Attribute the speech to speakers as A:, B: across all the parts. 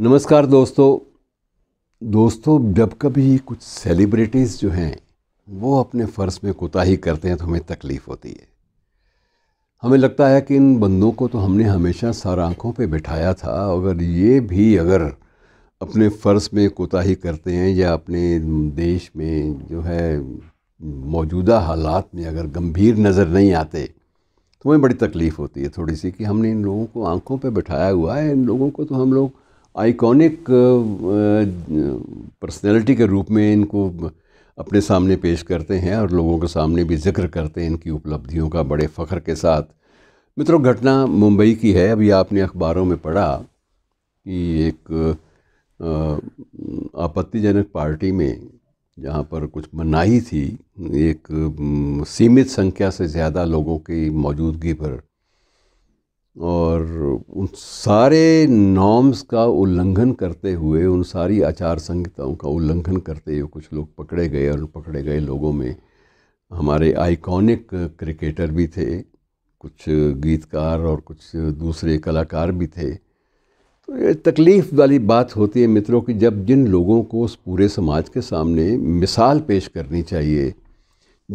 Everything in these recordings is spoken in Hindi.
A: नमस्कार दोस्तों दोस्तों जब कभी कुछ सेलिब्रिटीज़ जो हैं वो अपने फ़र्ज़ में कोताही करते हैं तो हमें तकलीफ़ होती है हमें लगता है कि इन बंदों को तो हमने हमेशा सार आँखों पर बिठाया था अगर ये भी अगर अपने फ़र्ज़ में कोताही करते हैं या अपने देश में जो है मौजूदा हालात में अगर गंभीर नज़र नहीं आते तो हमें बड़ी तकलीफ़ होती है थोड़ी सी कि हमने इन लोगों को आँखों पर बिठाया हुआ है इन लोगों को तो हम लोग आइकॉनिक पर्सनैलिटी uh, uh, के रूप में इनको uh, अपने सामने पेश करते हैं और लोगों के सामने भी जिक्र करते हैं इनकी उपलब्धियों का बड़े फ़ख्र के साथ मित्रों घटना मुंबई की है अभी आपने अखबारों में पढ़ा कि एक आपत्तिजनक पार्टी में जहाँ पर कुछ मनाही थी एक um, सीमित संख्या से ज़्यादा लोगों की मौजूदगी पर और उन सारे नॉर्म्स का उल्लंघन करते हुए उन सारी आचार संहिताओं का उल्लंघन करते हुए कुछ लोग पकड़े गए और उन पकड़े गए लोगों में हमारे आइकॉनिक क्रिकेटर भी थे कुछ गीतकार और कुछ दूसरे कलाकार भी थे तो ये तकलीफ़ वाली बात होती है मित्रों की जब जिन लोगों को उस पूरे समाज के सामने मिसाल पेश करनी चाहिए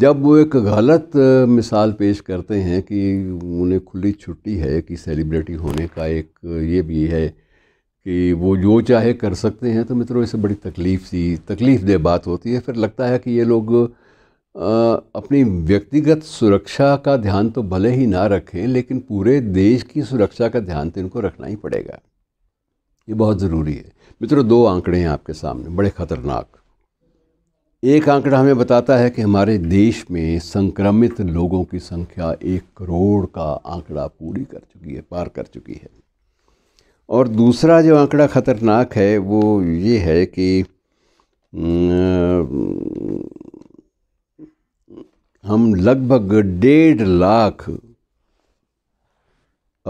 A: जब वो एक गलत मिसाल पेश करते हैं कि उन्हें खुली छुट्टी है कि सेलिब्रिटी होने का एक ये भी है कि वो जो चाहे कर सकते हैं तो मित्रों इससे बड़ी तकलीफ़ सी तकलीफ़ दे बात होती है फिर लगता है कि ये लोग अपनी व्यक्तिगत सुरक्षा का ध्यान तो भले ही ना रखें लेकिन पूरे देश की सुरक्षा का ध्यान तो इनको रखना ही पड़ेगा ये बहुत ज़रूरी है मित्रों दो आंकड़े हैं आपके सामने बड़े ख़तरनाक एक आंकड़ा हमें बताता है कि हमारे देश में संक्रमित लोगों की संख्या एक करोड़ का आंकड़ा पूरी कर चुकी है पार कर चुकी है और दूसरा जो आंकड़ा ख़तरनाक है वो ये है कि हम लगभग डेढ़ लाख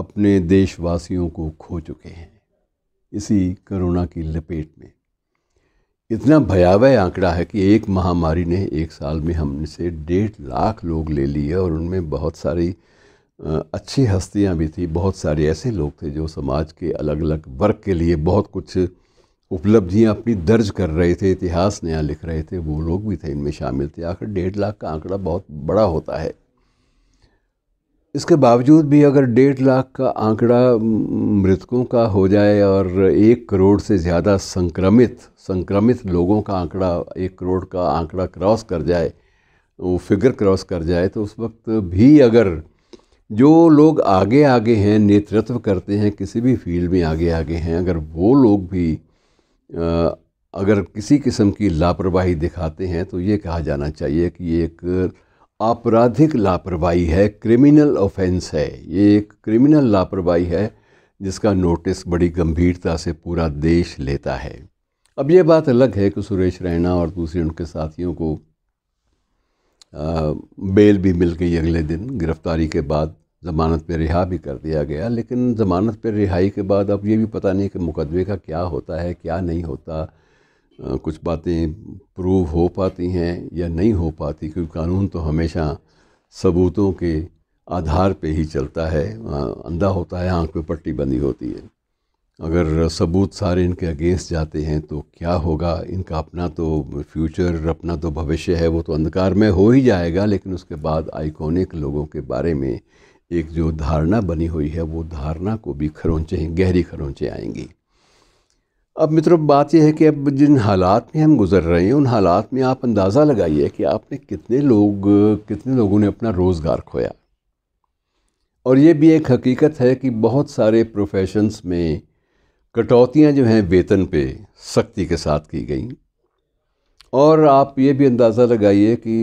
A: अपने देशवासियों को खो चुके हैं इसी कोरोना की लपेट में इतना भयावह आंकड़ा है कि एक महामारी ने एक साल में से डेढ़ लाख लोग ले लिए और उनमें बहुत सारी अच्छी हस्तियां भी थी बहुत सारे ऐसे लोग थे जो समाज के अलग अलग वर्ग के लिए बहुत कुछ उपलब्धियां अपनी दर्ज कर रहे थे इतिहास नया लिख रहे थे वो लोग भी थे इनमें शामिल थे आखिर डेढ़ लाख का आंकड़ा बहुत बड़ा होता है इसके बावजूद भी अगर डेढ़ लाख का आंकड़ा मृतकों का हो जाए और एक करोड़ से ज़्यादा संक्रमित संक्रमित लोगों का आंकड़ा एक करोड़ का आंकड़ा क्रॉस कर जाए वो फिगर क्रॉस कर जाए तो उस वक्त भी अगर जो लोग आगे आगे हैं नेतृत्व करते हैं किसी भी फील्ड में आगे आगे हैं अगर वो लोग भी अगर किसी किस्म की लापरवाही दिखाते हैं तो ये कहा जाना चाहिए कि एक आपराधिक लापरवाही है क्रिमिनल ऑफेंस है ये एक क्रिमिनल लापरवाही है जिसका नोटिस बड़ी गंभीरता से पूरा देश लेता है अब ये बात अलग है कि सुरेश रैना और दूसरे उनके साथियों को आ, बेल भी मिल गई अगले दिन गिरफ्तारी के बाद ज़मानत पर रिहा भी कर दिया गया लेकिन ज़मानत पर रिहाई के बाद अब ये भी पता नहीं कि मुकदमे का क्या होता है क्या नहीं होता कुछ बातें प्रूव हो पाती हैं या नहीं हो पाती क्योंकि कानून तो हमेशा सबूतों के आधार पे ही चलता है अंधा होता है आंख पे पट्टी बंधी होती है अगर सबूत सारे इनके अगेंस्ट जाते हैं तो क्या होगा इनका अपना तो फ्यूचर अपना तो भविष्य है वो तो अंधकार में हो ही जाएगा लेकिन उसके बाद आइकॉनिक लोगों के बारे में एक जो धारणा बनी हुई है वो धारणा को भी खरोंचें गहरी खरोंचें आएंगी अब मित्रों बात यह है कि अब जिन हालात में हम गुज़र रहे हैं उन हालात में आप अंदाज़ा लगाइए कि आपने कितने लोग कितने लोगों ने अपना रोज़गार खोया और ये भी एक हकीकत है कि बहुत सारे प्रोफेशंस में कटौतियाँ जो हैं वेतन पे सख्ती के साथ की गई और आप ये भी अंदाज़ा लगाइए कि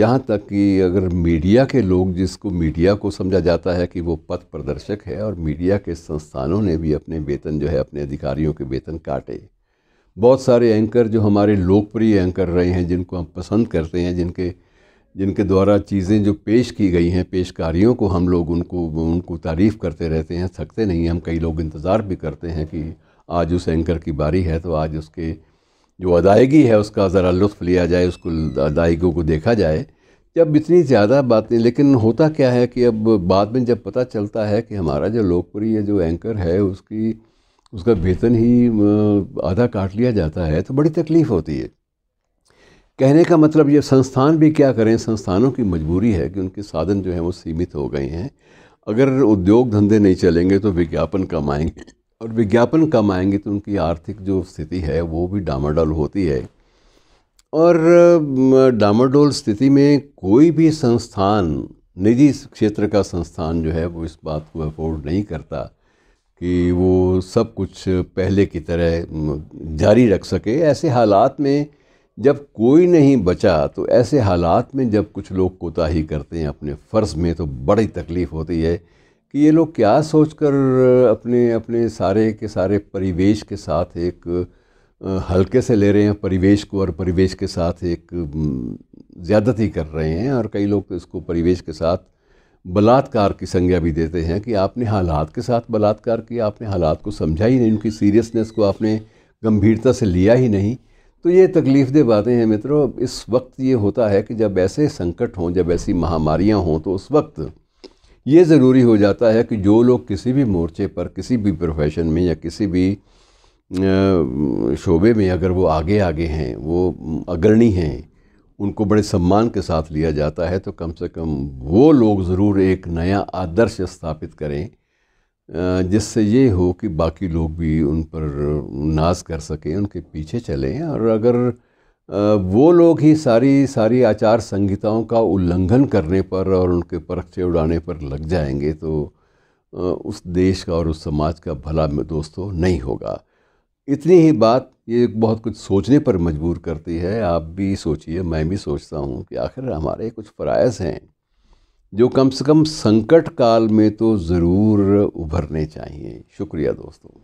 A: यहाँ तक कि अगर मीडिया के लोग जिसको मीडिया को समझा जाता है कि वो पथ प्रदर्शक है और मीडिया के संस्थानों ने भी अपने वेतन जो है अपने अधिकारियों के वेतन काटे बहुत सारे एंकर जो हमारे लोकप्रिय एंकर रहे हैं जिनको हम पसंद करते हैं जिनके जिनके द्वारा चीज़ें जो पेश की गई हैं पेशकारियों को हम लोग उनको उनको तारीफ़ करते रहते हैं थकते नहीं हम कई लोग इंतज़ार भी करते हैं कि आज उस एंकर की बारी है तो आज उसके जो अदायगी है उसका ज़रा लुत्फ लिया जाए उसको अदायगी को देखा जाए जब इतनी ज़्यादा बातें लेकिन होता क्या है कि अब बाद में जब पता चलता है कि हमारा जो लोकप्रिय जो एंकर है उसकी उसका वेतन ही आधा काट लिया जाता है तो बड़ी तकलीफ़ होती है कहने का मतलब ये संस्थान भी क्या करें संस्थानों की मजबूरी है कि उनके साधन जो हैं वो सीमित हो गए हैं अगर उद्योग धंधे नहीं चलेंगे तो विज्ञापन कमाएंगे और विज्ञापन कम आएंगे तो उनकी आर्थिक जो स्थिति है वो भी डामाडोल होती है और डामाडोल स्थिति में कोई भी संस्थान निजी क्षेत्र का संस्थान जो है वो इस बात को अफोर्ड नहीं करता कि वो सब कुछ पहले की तरह जारी रख सके ऐसे हालात में जब कोई नहीं बचा तो ऐसे हालात में जब कुछ लोग कोताही करते हैं अपने फ़र्ज़ में तो बड़ी तकलीफ़ होती है कि ये लोग क्या सोच कर अपने अपने सारे के सारे परिवेश के साथ एक हल्के से ले रहे हैं परिवेश को और परिवेश के साथ एक ज़्यादती कर रहे हैं और कई लोग इसको परिवेश के साथ बलात्कार की संज्ञा भी देते हैं कि आपने हालात के साथ बलात्कार किया आपने हालात को समझा ही नहीं उनकी सीरियसनेस को आपने गंभीरता से लिया ही नहीं तो ये तकलीफ देह बातें हैं मित्रों इस वक्त ये होता है कि जब ऐसे संकट हों जब ऐसी महामारियाँ हों तो उस वक्त ये ज़रूरी हो जाता है कि जो लोग किसी भी मोर्चे पर किसी भी प्रोफेशन में या किसी भी शोबे में अगर वो आगे आगे हैं वो अग्रणी हैं उनको बड़े सम्मान के साथ लिया जाता है तो कम से कम वो लोग ज़रूर एक नया आदर्श स्थापित करें जिससे ये हो कि बाकी लोग भी उन पर नाज कर सकें उनके पीछे चलें और अगर वो लोग ही सारी सारी आचार संहिताओं का उल्लंघन करने पर और उनके परक्षे उड़ाने पर लग जाएंगे तो उस देश का और उस समाज का भला दोस्तों नहीं होगा इतनी ही बात ये बहुत कुछ सोचने पर मजबूर करती है आप भी सोचिए मैं भी सोचता हूँ कि आखिर हमारे कुछ फ़रज़ हैं जो कम से कम संकट काल में तो ज़रूर उभरने चाहिए शुक्रिया दोस्तों